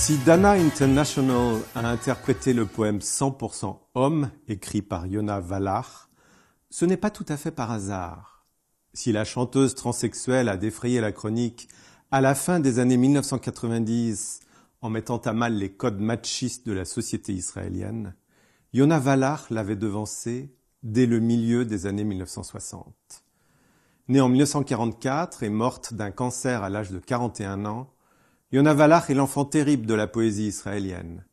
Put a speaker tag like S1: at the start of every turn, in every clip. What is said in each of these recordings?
S1: Si Dana International a interprété le poème 100% homme écrit par Yona Valar, ce n'est pas tout à fait par hasard. Si la chanteuse transsexuelle a défrayé la chronique à la fin des années 1990 en mettant à mal les codes machistes de la société israélienne, Yona Valar l'avait devancée dès le milieu des années 1960. Née en 1944 et morte d'un cancer à l'âge de 41 ans, Yona est l'enfant terrible de la poésie israélienne.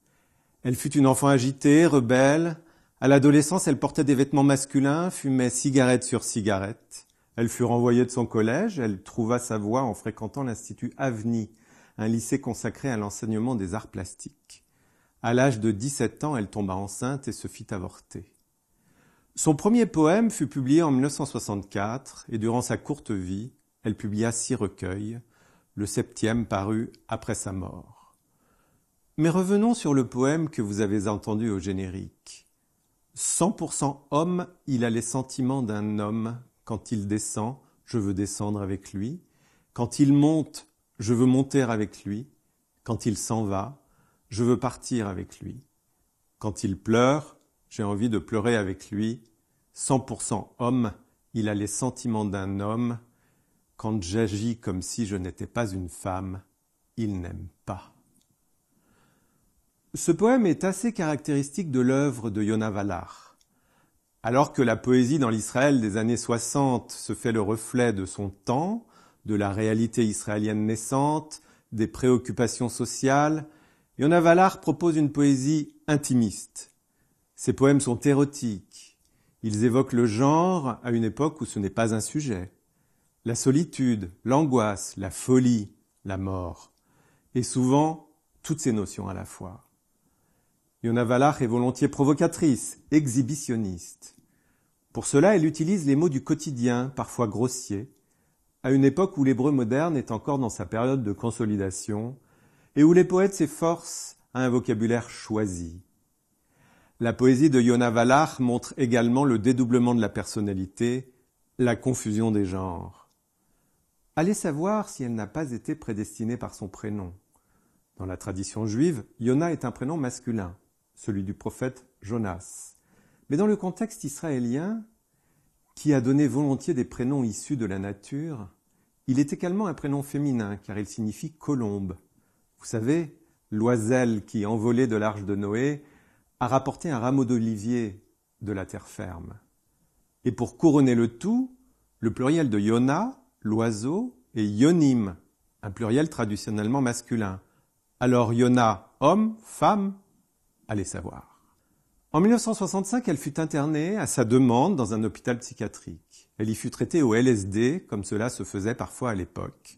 S1: Elle fut une enfant agitée, rebelle. À l'adolescence, elle portait des vêtements masculins, fumait cigarette sur cigarette. Elle fut renvoyée de son collège. Elle trouva sa voie en fréquentant l'Institut Avni, un lycée consacré à l'enseignement des arts plastiques. À l'âge de 17 ans, elle tomba enceinte et se fit avorter. Son premier poème fut publié en 1964 et durant sa courte vie, elle publia six recueils, le septième parut après sa mort. Mais revenons sur le poème que vous avez entendu au générique. 100% homme, il a les sentiments d'un homme. Quand il descend, je veux descendre avec lui. Quand il monte, je veux monter avec lui. Quand il s'en va, je veux partir avec lui. Quand il pleure, j'ai envie de pleurer avec lui. 100% homme, il a les sentiments d'un homme. Quand j'agis comme si je n'étais pas une femme, il n'aime pas. Ce poème est assez caractéristique de l'œuvre de Yona Valar. Alors que la poésie dans l'Israël des années 60 se fait le reflet de son temps, de la réalité israélienne naissante, des préoccupations sociales, Yona Valar propose une poésie intimiste. Ses poèmes sont érotiques. Ils évoquent le genre à une époque où ce n'est pas un sujet la solitude, l'angoisse, la folie, la mort, et souvent toutes ces notions à la fois. Yona Valach est volontiers provocatrice, exhibitionniste. Pour cela, elle utilise les mots du quotidien, parfois grossiers, à une époque où l'hébreu moderne est encore dans sa période de consolidation et où les poètes s'efforcent à un vocabulaire choisi. La poésie de Yona Valach montre également le dédoublement de la personnalité, la confusion des genres. Allez savoir si elle n'a pas été prédestinée par son prénom. Dans la tradition juive, Yona est un prénom masculin, celui du prophète Jonas. Mais dans le contexte israélien, qui a donné volontiers des prénoms issus de la nature, il est également un prénom féminin car il signifie colombe. Vous savez, l'oiselle qui, envolée de l'arche de Noé, a rapporté un rameau d'olivier de la terre ferme. Et pour couronner le tout, le pluriel de Yona l'oiseau est yonim, un pluriel traditionnellement masculin. Alors Yona, homme, femme, allez savoir. En 1965, elle fut internée à sa demande dans un hôpital psychiatrique. Elle y fut traitée au LSD, comme cela se faisait parfois à l'époque.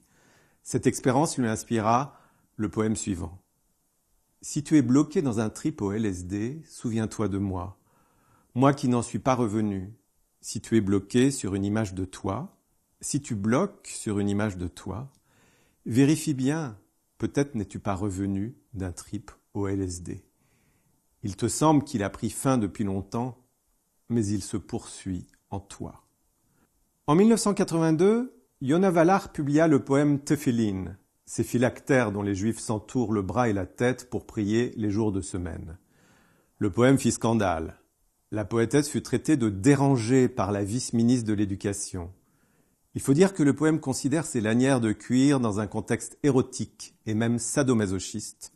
S1: Cette expérience lui inspira le poème suivant. Si tu es bloqué dans un trip au LSD, souviens-toi de moi. Moi qui n'en suis pas revenu. Si tu es bloqué sur une image de toi, si tu bloques sur une image de toi, vérifie bien, peut-être n'es-tu pas revenu d'un trip au LSD. Il te semble qu'il a pris fin depuis longtemps, mais il se poursuit en toi. En 1982, Yona Valar publia le poème Tefillin, ces phylactères dont les Juifs s'entourent le bras et la tête pour prier les jours de semaine. Le poème fit scandale. La poétesse fut traitée de dérangée par la vice-ministre de l'Éducation. Il faut dire que le poème considère ces lanières de cuir dans un contexte érotique et même sadomasochiste,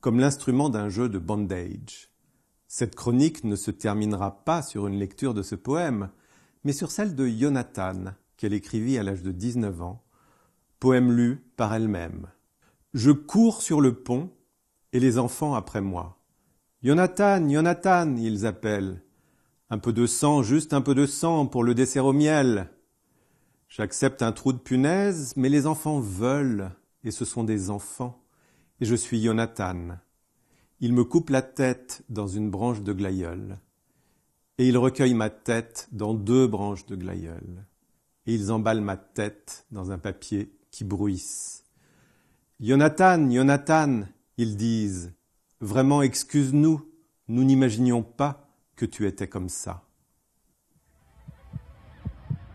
S1: comme l'instrument d'un jeu de bondage. Cette chronique ne se terminera pas sur une lecture de ce poème, mais sur celle de Jonathan, qu'elle écrivit à l'âge de 19 ans, poème lu par elle-même. Je cours sur le pont et les enfants après moi. Jonathan, Jonathan, ils appellent. Un peu de sang, juste un peu de sang pour le dessert au miel. J'accepte un trou de punaise, mais les enfants veulent, et ce sont des enfants, et je suis Jonathan. Ils me coupent la tête dans une branche de glaïeul, et ils recueillent ma tête dans deux branches de glaïeul, et ils emballent ma tête dans un papier qui bruisse. Jonathan, Jonathan, ils disent, vraiment excuse-nous, nous n'imaginions pas que tu étais comme ça.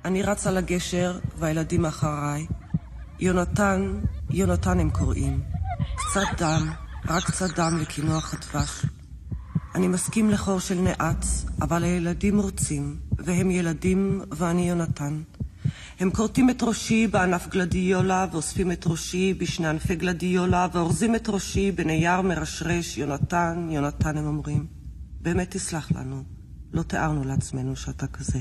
S1: אני רצה לגשר והילדים אחריי. יונתן, יונתן הם קוראים. קצת דם, רק קצת דם וקינוח הדבש. אני מסכים לחור של נאץ, אבל הילדים רוצים, והם ילדים ואני יונתן. הם כורתים את ראשי בענף גלדיולה, ואוספים את ראשי בשני ענפי גלדיולה, ואורזים את ראשי בנייר מרשרש, יונתן, יונתן, הם אומרים. באמת תסלח לנו, לא תיארנו לעצמנו שאתה כזה.